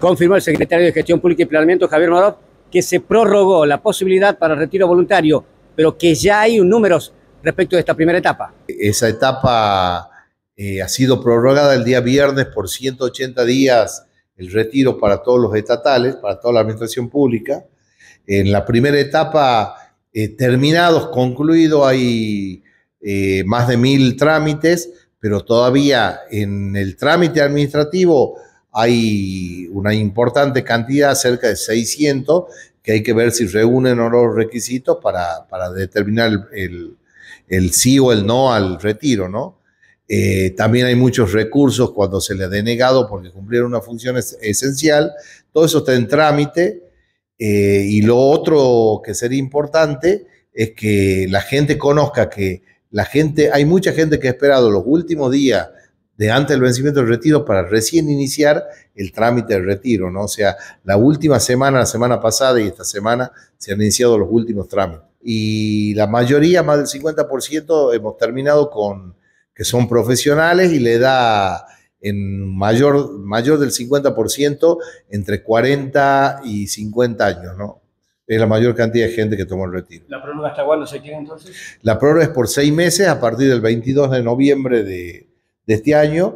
confirmó el secretario de Gestión Pública y Planeamiento, Javier Morov, que se prorrogó la posibilidad para el retiro voluntario, pero que ya hay números respecto de esta primera etapa. Esa etapa eh, ha sido prorrogada el día viernes por 180 días el retiro para todos los estatales, para toda la administración pública. En la primera etapa, eh, terminados, concluido, hay eh, más de mil trámites, pero todavía en el trámite administrativo hay una importante cantidad, cerca de 600, que hay que ver si reúnen o los requisitos para, determinar el, sí o el no al retiro, ¿no? Eh, también hay muchos recursos cuando se le ha denegado porque cumplieron una función esencial. Todo eso está en trámite. Eh, y lo otro que sería importante es que la gente conozca que la gente, hay mucha gente que ha esperado los últimos días de antes del vencimiento del retiro para recién iniciar el trámite del retiro, ¿no? O sea, la última semana, la semana pasada y esta semana se han iniciado los últimos trámites. Y la mayoría, más del 50%, hemos terminado con que son profesionales y le da en mayor, mayor del 50% entre 40 y 50 años, ¿no? Es la mayor cantidad de gente que tomó el retiro. ¿La prórroga hasta cuándo se tiene entonces? La prórroga es por seis meses a partir del 22 de noviembre de, de este año